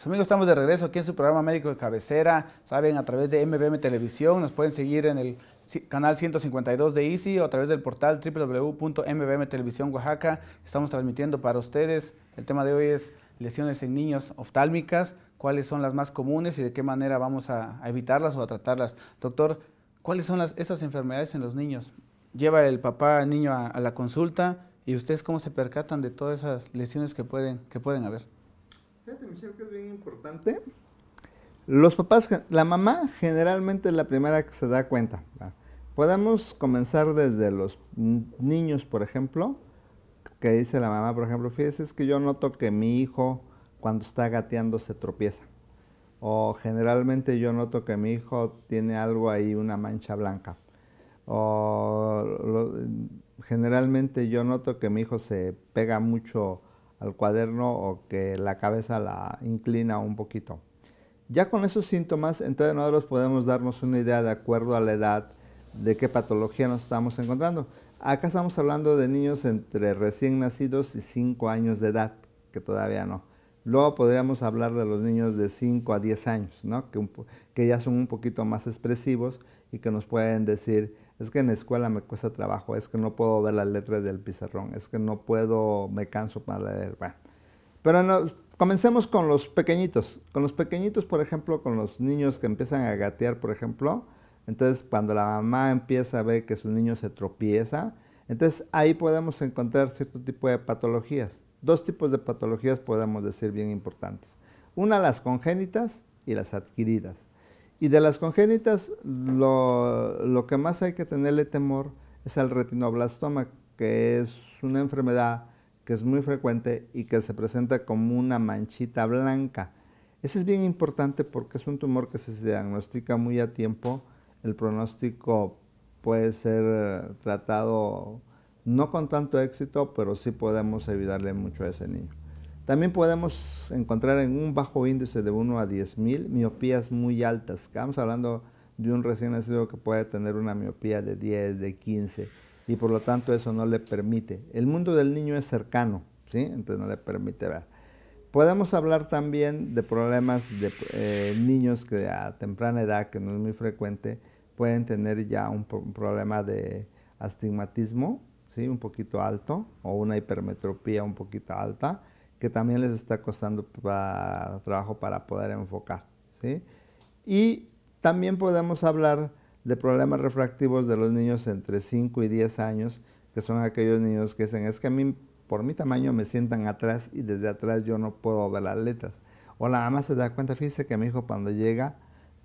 Pues, amigos, estamos de regreso aquí en su programa Médico de Cabecera. Saben, a través de MBM Televisión, nos pueden seguir en el canal 152 de Easy o a través del portal www.mbm Oaxaca. Estamos transmitiendo para ustedes. El tema de hoy es lesiones en niños oftálmicas, cuáles son las más comunes y de qué manera vamos a, evitarlas o a tratarlas. Doctor, ¿cuáles son las, esas enfermedades en los niños? Lleva el papá al niño a, a la consulta y ustedes cómo se percatan de todas esas lesiones que pueden, que pueden haber. Fíjate, Michelle, que es bien importante. Los papás, la mamá generalmente es la primera que se da cuenta. Podemos comenzar desde los niños, por ejemplo, que dice la mamá, por ejemplo, fíjese, es que yo noto que mi hijo cuando está gateando se tropieza. O generalmente yo noto que mi hijo tiene algo ahí, una mancha blanca. O generalmente yo noto que mi hijo se pega mucho al cuaderno o que la cabeza la inclina un poquito. Ya con esos síntomas, entonces nosotros podemos darnos una idea de acuerdo a la edad de qué patología nos estamos encontrando. Acá estamos hablando de niños entre recién nacidos y 5 años de edad, que todavía no. Luego podríamos hablar de los niños de 5 a 10 años, que ya son un poquito más expresivos y que nos pueden decir es que en la escuela me cuesta trabajo, es que no puedo ver las letras del pizarrón, es que no puedo, me canso para leer. Bueno, pero no, comencemos con los pequeñitos. Con los pequeñitos, por ejemplo, con los niños que empiezan a gatear, por ejemplo, entonces cuando la mamá empieza a ver que su niño se tropieza, entonces ahí podemos encontrar cierto tipo de patologías. Dos tipos de patologías podemos decir bien importantes. Una, las congénitas y las adquiridas. Y de las congénitas, lo, que más hay que tenerle temor es al retinoblastoma, que es una enfermedad que es muy frecuente y que se presenta como una manchita blanca. Ese es bien importante porque es un tumor que se diagnostica muy a tiempo, el pronóstico puede ser eh, tratado no con tanto éxito, pero sí podemos ayudarle mucho a ese niño. También podemos encontrar en un bajo índice de 1 a 10.000 miopías muy altas. Estamos hablando de un recién nacido que puede tener una miopía de 10, de 15, y por lo tanto eso no le permite. El mundo del niño es cercano, ¿sí? entonces no le permite ver. Podemos hablar también de problemas de eh, niños que a temprana edad, que no es muy frecuente, pueden tener ya un, un problema de astigmatismo, ¿sí? un poquito alto, o una hipermetropía un poquito alta que también les está costando trabajo para poder enfocar. ¿sí? Y también podemos hablar de problemas refractivos de los niños entre 5 y 10 años, que son aquellos niños que dicen, es que a mí por mi tamaño me sientan atrás y desde atrás yo no puedo ver las letras. O la mamá se da cuenta, fíjese que mi hijo cuando llega,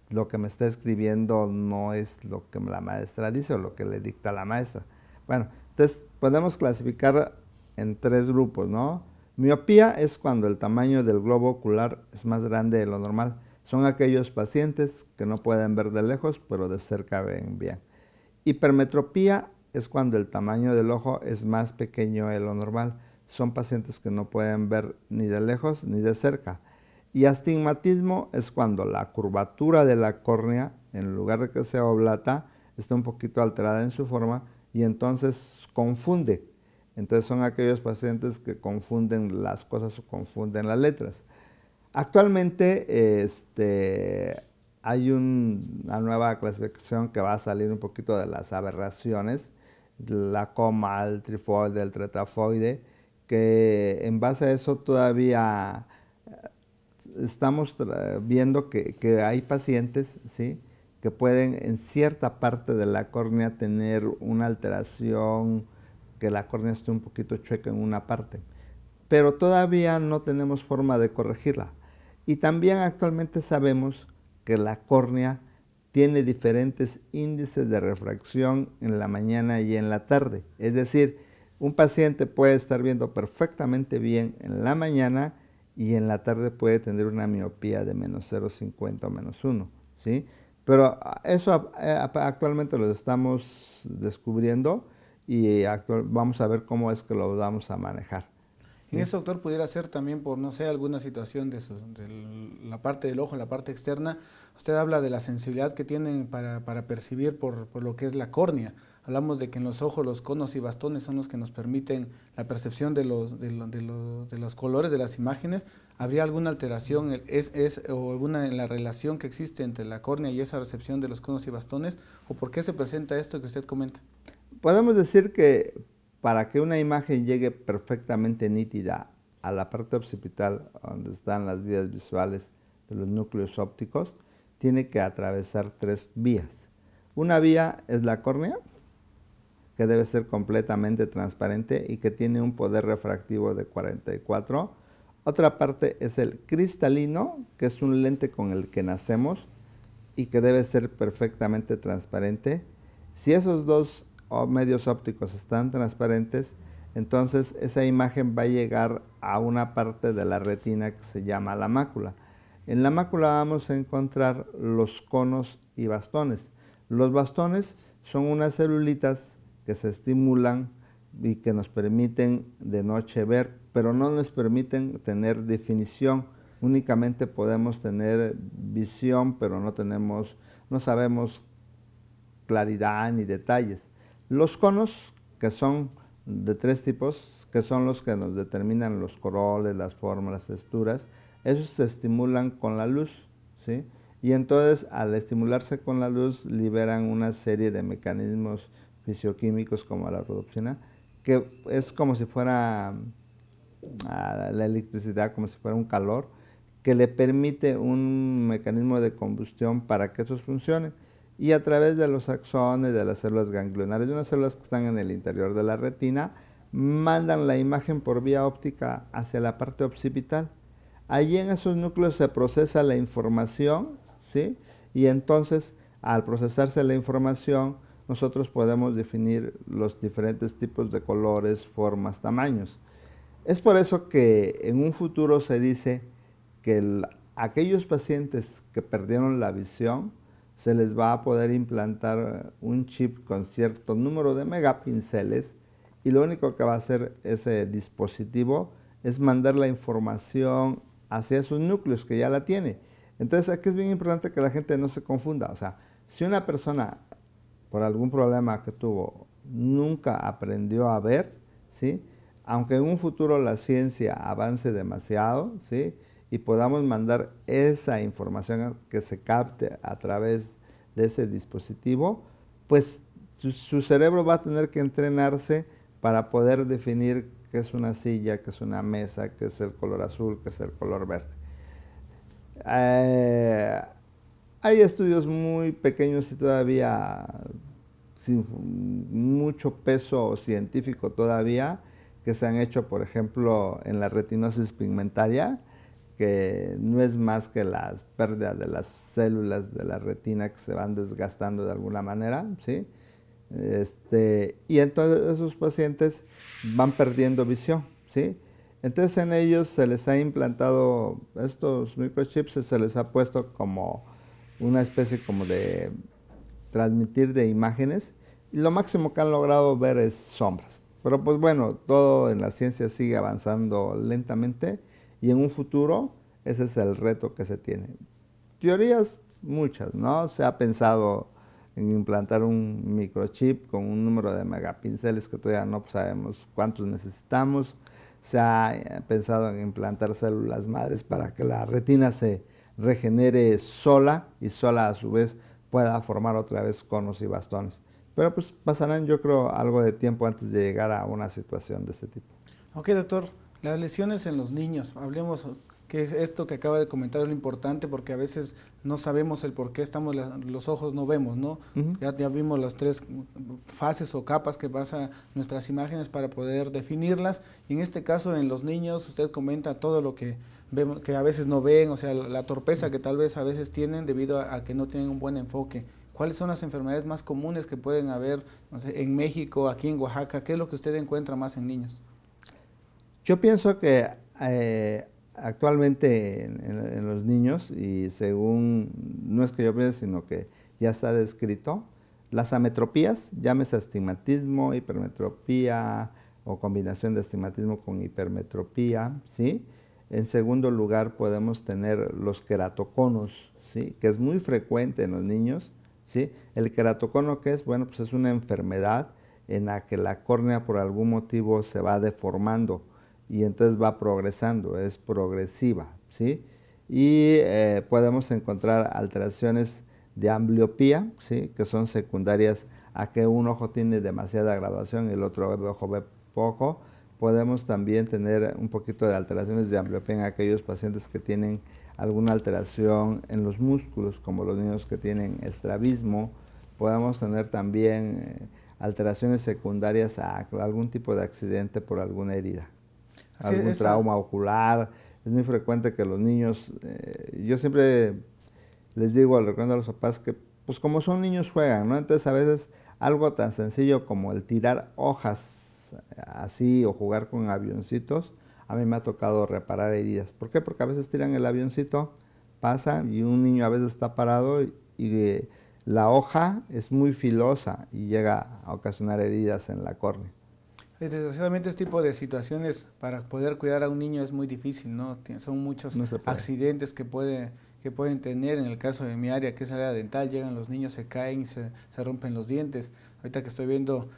lo que me está escribiendo no es lo que la maestra dice o lo que le dicta la maestra. Bueno, entonces podemos clasificar en tres grupos, ¿no? Miopía es cuando el tamaño del globo ocular es más grande de lo normal. Son aquellos pacientes que no pueden ver de lejos, pero de cerca ven bien. Hipermetropía es cuando el tamaño del ojo es más pequeño de lo normal. Son pacientes que no pueden ver ni de lejos ni de cerca. Y astigmatismo es cuando la curvatura de la córnea, en lugar de que sea oblata, está un poquito alterada en su forma y entonces confunde entonces son aquellos pacientes que confunden las cosas o confunden las letras. Actualmente este, hay una nueva clasificación que va a salir un poquito de las aberraciones, la coma, el trifoide, el tretafoide, que en base a eso todavía eh, estamos viendo que, que, hay pacientes ¿sí? que pueden en cierta parte de la córnea tener una alteración que la córnea esté un poquito chueca en una parte. Pero todavía no tenemos forma de corregirla. Y también actualmente sabemos que la córnea tiene diferentes índices de refracción en la mañana y en la tarde. Es decir, un paciente puede estar viendo perfectamente bien en la mañana y en la tarde puede tener una miopía de menos 0,50 o menos 1. ¿sí? Pero eso eh, actualmente lo estamos descubriendo y vamos a ver cómo es que lo vamos a manejar. Y eso, doctor, pudiera ser también por, no sé, alguna situación de, la parte del ojo, la parte externa. Usted habla de la sensibilidad que tienen para, percibir por, lo que es la córnea. Hablamos de que en los ojos los conos y bastones son los que nos permiten la percepción de los, de, de, los colores de las imágenes. ¿Habría alguna alteración es, o alguna en la relación que existe entre la córnea y esa recepción de los conos y bastones? ¿O por qué se presenta esto que usted comenta? Podemos decir que para que una imagen llegue perfectamente nítida a la parte occipital donde están las vías visuales de los núcleos ópticos, tiene que atravesar tres vías. Una vía es la córnea, que debe ser completamente transparente y que tiene un poder refractivo de 44. Otra parte es el cristalino, que es un lente con el que nacemos y que debe ser perfectamente transparente. Si esos dos o medios ópticos están transparentes, entonces esa imagen va a llegar a una parte de la retina que se llama la mácula. En la mácula vamos a encontrar los conos y bastones. Los bastones son unas celulitas que se estimulan y que nos permiten de noche ver, pero no nos permiten tener definición. Únicamente podemos tener visión, pero no tenemos, no sabemos claridad ni detalles. Los conos, que son de tres tipos, que son los que nos determinan los coroles, las formas, las texturas, esos se estimulan con la luz, ¿sí? Y entonces al estimularse con la luz liberan una serie de mecanismos fisioquímicos como la rodopsina, que es como si fuera la electricidad, como si fuera un calor, que le permite un mecanismo de combustión para que eso funcione y a través de los axones, de las células ganglionares, de unas células que están en el interior de la retina, mandan la imagen por vía óptica hacia la parte occipital. Allí en esos núcleos se procesa la información, Y entonces, al procesarse la información, nosotros podemos definir los diferentes tipos de colores, formas, tamaños. Es por eso que en un futuro se dice que aquellos pacientes que perdieron la visión, se les va a poder implantar eh, un chip con cierto número de megapinceles y lo único que va a hacer ese dispositivo es mandar la información hacia esos núcleos que ya la tiene. Entonces aquí es bien importante que la gente no se confunda. O sea, si una persona por algún problema que tuvo nunca aprendió a ver, ¿sí? aunque en un futuro la ciencia avance demasiado, ¿sí? y podamos mandar esa información que se capte a través de ese dispositivo, pues su, cerebro va a tener que entrenarse para poder definir qué es una silla, qué es una mesa, qué es el color azul, qué es el color verde. Eh, hay estudios muy pequeños y todavía sin mucho peso científico todavía que se han hecho, por ejemplo, en la retinosis pigmentaria, que no es más que la pérdida de las células de la retina que se van desgastando de alguna manera, este, y entonces esos pacientes van perdiendo visión, ¿sí? Entonces en ellos se les ha implantado estos microchips, se les ha puesto como una especie como de transmitir de imágenes y lo máximo que han logrado ver es sombras. Pero pues bueno, todo en la ciencia sigue avanzando lentamente y en un futuro, ese es el reto que se tiene. Teorías muchas, ¿no? Se ha pensado en implantar un microchip con un número de megapinceles que todavía no sabemos cuántos necesitamos. Se ha eh, pensado en implantar células madres para que la retina se regenere sola y sola a su vez pueda formar otra vez conos y bastones. Pero pues pasarán yo creo algo de tiempo antes de llegar a una situación de este tipo. Ok, doctor. Las lesiones en los niños, hablemos que esto que acaba de comentar es lo importante porque a veces no sabemos el por qué estamos, los ojos no vemos, ¿no? ya, vimos las tres fases o capas que pasan nuestras imágenes para poder definirlas. Y en este caso, en los niños, usted comenta todo lo que vemos, que a veces no ven, o sea, la, torpeza que tal vez a veces tienen debido a, que no tienen un buen enfoque. ¿Cuáles son las enfermedades más comunes que pueden haber en México, aquí en Oaxaca? ¿Qué es lo que usted encuentra más en niños? Yo pienso que eh, actualmente en, los niños, y según, no es que yo piense, sino que ya está descrito, las ametropías, llámese astigmatismo, hipermetropía o combinación de astigmatismo con hipermetropía, ¿sí? En segundo lugar podemos tener los queratoconos, ¿sí? Que es muy frecuente en los niños, ¿sí? El queratocono que es, bueno, pues es una enfermedad en la que la córnea por algún motivo se va deformando y entonces va progresando, es progresiva, ¿sí? Y eh, podemos encontrar alteraciones de ambliopía, ¿sí? Que son secundarias a que un ojo tiene demasiada graduación y el otro ojo ve poco. Podemos también tener un poquito de alteraciones de ambliopía en aquellos pacientes que tienen alguna alteración en los músculos, como los niños que tienen estrabismo. Podemos tener también eh, alteraciones secundarias a algún tipo de accidente por alguna herida algún trauma ocular. Es muy frecuente que los niños, eh, yo siempre les digo, al recuerdo a los papás que, pues como son niños juegan, ¿no? Entonces a veces algo tan sencillo como el tirar hojas eh, así o jugar con avioncitos, a mí me ha tocado reparar heridas. ¿Por qué? Porque a veces tiran el avioncito, pasa y un niño a veces está parado y, y eh, la hoja es muy filosa y llega a ocasionar heridas en la córnea. Eh, desgraciadamente este tipo de situaciones para poder cuidar a un niño es muy difícil, ¿no? Son muchos accidentes que puede que pueden tener en el caso de mi área, que es la área dental, llegan los niños, se caen y se, rompen los dientes. Ahorita que estoy viendo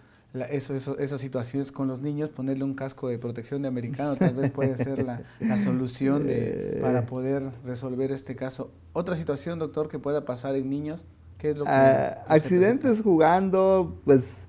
eso, esas situaciones con los niños, ponerle un casco de protección de americano tal vez puede ser la, solución de, eh. para poder resolver este caso. Otra situación, doctor, que pueda pasar en niños, ¿qué es lo que... Ah, accidentes jugando, pues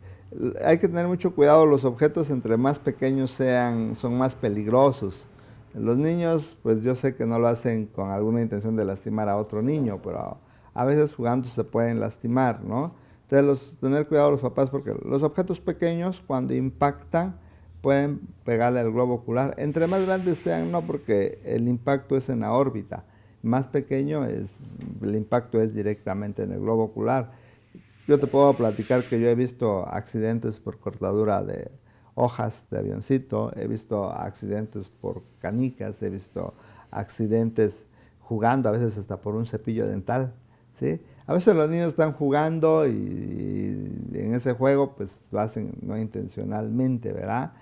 hay que tener mucho cuidado, los objetos entre más pequeños sean, son más peligrosos. Los niños, pues yo sé que no lo hacen con alguna intención de lastimar a otro niño, pero a veces jugando se pueden lastimar, ¿no? Entonces, tener cuidado los papás porque los objetos pequeños cuando impactan pueden pegarle al globo ocular. Entre más grandes sean, no, porque el impacto es en la órbita. Más pequeño es, el impacto es directamente en el globo ocular. Yo te puedo platicar que yo he visto accidentes por cortadura de hojas de avioncito, he visto accidentes por canicas, he visto accidentes jugando, a veces hasta por un cepillo dental, ¿sí? A veces los niños están jugando y, en ese juego pues lo hacen no intencionalmente, ¿verdad?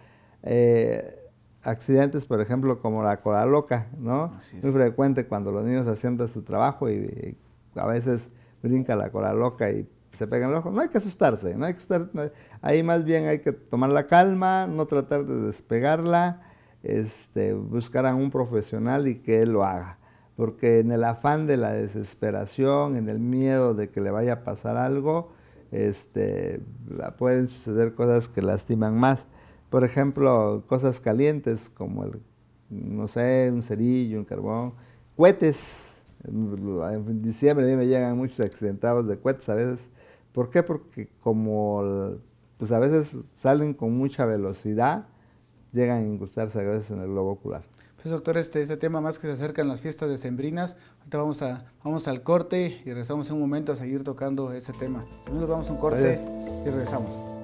Eh, accidentes, por ejemplo, como la cola loca, ¿no? Muy frecuente cuando los niños haciendo su trabajo y a veces brinca la cola loca y se pegan los el ojo. No hay que asustarse, no hay que ahí más bien hay que tomar la calma, no tratar de despegarla, este, buscar a un profesional y que él lo haga. Porque en el afán de la desesperación, en el miedo de que le vaya a pasar algo, este, pueden suceder cosas que lastiman más. Por ejemplo, cosas calientes como el, no sé, un cerillo, un carbón, cohetes. En diciembre a mí me llegan muchos accidentados de cohetes a veces ¿Por qué? Porque como pues, a veces salen con mucha velocidad, llegan a incrustarse a veces en el globo ocular. Pues doctor, este, tema más que se acercan las fiestas de sembrinas, ahorita vamos, a, vamos al corte y regresamos en un momento a seguir tocando ese tema. nos vamos un corte y regresamos.